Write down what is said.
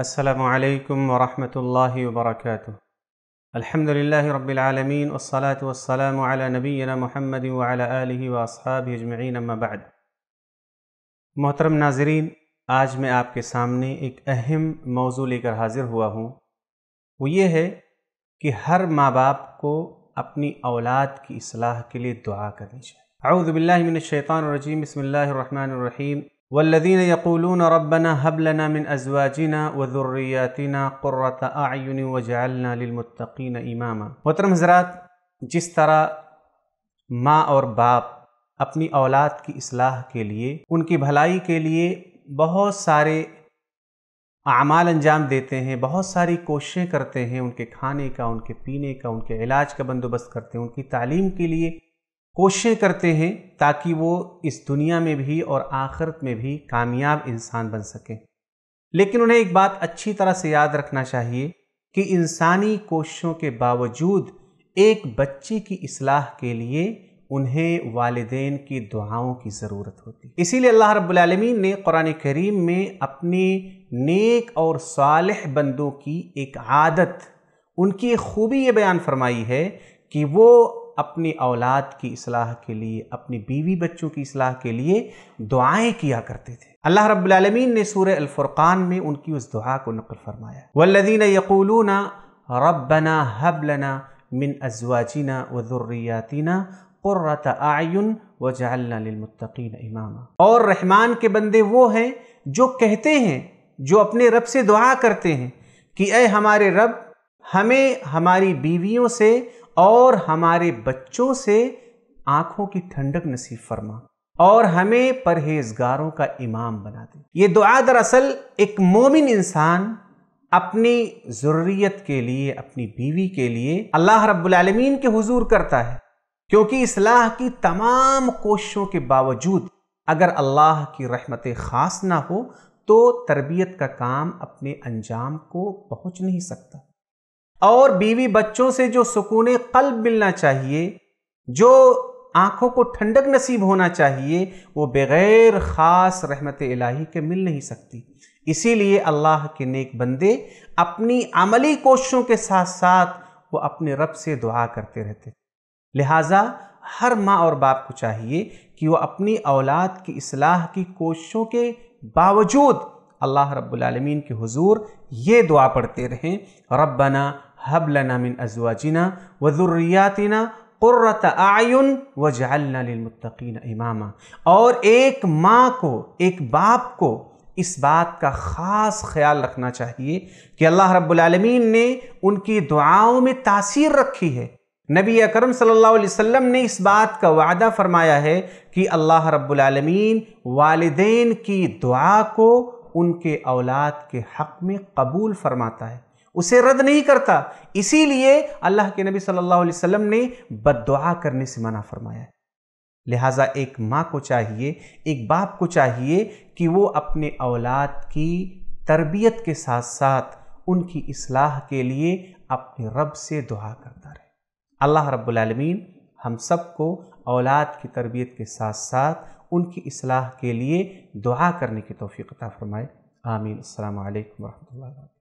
السلام علیکم ورحمۃ اللہ وبرکاتہ الحمد للہ رب والصلاة والسلام على نبینا محمد وعلى آلہ واصحاب اجمعین اما بعد محترم ناظرین آج میں آپ کے سامنے ایک اہم موضوع لے کر حاضر ہوا ہوں وہ یہ ہے کہ ہر ماں باپ کو اپنی اولاد کی اصلاح کے لیے دعا چاہیے اعوذ باللہ من الشیطان الرجیم بسم اللہ الرحمن الرحیم والذین لدین یقولون ابنا لنا من ازواجنا و ذریاتینہ قرۃ اعین و للمتقین اماما محترم حضرات جس طرح ماں اور باپ اپنی اولاد کی اصلاح کے لیے ان کی بھلائی کے لیے بہت سارے اعمال انجام دیتے ہیں بہت ساری کوششیں کرتے ہیں ان کے کھانے کا ان کے پینے کا ان کے علاج کا بندوبست کرتے ہیں ان کی تعلیم کے لیے کوششیں کرتے ہیں تاکہ وہ اس دنیا میں بھی اور آخرت میں بھی کامیاب انسان بن سکیں لیکن انہیں ایک بات اچھی طرح سے یاد رکھنا چاہیے کہ انسانی کوششوں کے باوجود ایک بچے کی اصلاح کے لیے انہیں والدین کی دعاؤں کی ضرورت ہوتی ہے اسی لیے اللہ رب العالمین نے قرآن کریم میں اپنے نیک اور صالح بندوں کی ایک عادت ان کی ایک خوبی یہ بیان فرمائی ہے کہ وہ اپنی اولاد کی اصلاح کے لیے اپنی بیوی بچوں کی اصلاح کے لیے دعائیں کیا کرتے تھے اللہ رب العالمین نے سورہ الفرقان میں ان کی اس دعا کو نقل فرمایا والذین یقولون ربنا حب لنا من ازواجنا و ضریاتی قرۃ آئین و للمتقین اماما اور رحمان کے بندے وہ ہیں جو کہتے ہیں جو اپنے رب سے دعا کرتے ہیں کہ اے ہمارے رب ہمیں ہماری بیویوں سے اور ہمارے بچوں سے آنکھوں کی ٹھنڈک نصیب فرما اور ہمیں پرہیزگاروں کا امام بنا دے یہ دعا دراصل ایک مومن انسان اپنی ضروریت کے لیے اپنی بیوی کے لیے اللہ رب العالمین کے حضور کرتا ہے کیونکہ اصلاح کی تمام کوششوں کے باوجود اگر اللہ کی رحمت خاص نہ ہو تو تربیت کا کام اپنے انجام کو پہنچ نہیں سکتا اور بیوی بچوں سے جو سکون قلب ملنا چاہیے جو آنکھوں کو ٹھنڈک نصیب ہونا چاہیے وہ بغیر خاص رحمت الہی کے مل نہیں سکتی اسی لیے اللہ کے نیک بندے اپنی عملی کوششوں کے ساتھ ساتھ وہ اپنے رب سے دعا کرتے رہتے لہٰذا ہر ماں اور باپ کو چاہیے کہ وہ اپنی اولاد کی اصلاح کی کوششوں کے باوجود اللہ رب العالمین کے حضور یہ دعا پڑھتے رہیں ربنا حبل لنا من ازواجنا وذریاتنا قرۃ اعین و للمتقین اماما اور ایک ماں کو ایک باپ کو اس بات کا خاص خیال رکھنا چاہیے کہ اللہ رب العالمین نے ان کی دعاؤں میں تاثیر رکھی ہے نبی اکرم صلی اللہ علیہ وسلم نے اس بات کا وعدہ فرمایا ہے کہ اللہ رب العالمین والدین کی دعا کو ان کے اولاد کے حق میں قبول فرماتا ہے اسے رد نہیں کرتا اسی لیے اللہ کے نبی صلی اللہ علیہ وسلم نے بد دعا کرنے سے منع فرمایا ہے لہٰذا ایک ماں کو چاہیے ایک باپ کو چاہیے کہ وہ اپنے اولاد کی تربیت کے ساتھ ساتھ ان کی اصلاح کے لیے اپنے رب سے دعا کرتا رہے اللہ رب العالمین ہم سب کو اولاد کی تربیت کے ساتھ ساتھ ان کی اصلاح کے لیے دعا کرنے کی توفیق عطا فرمائے آمین السلام علیکم ورحمۃ اللہ وبرکاتہ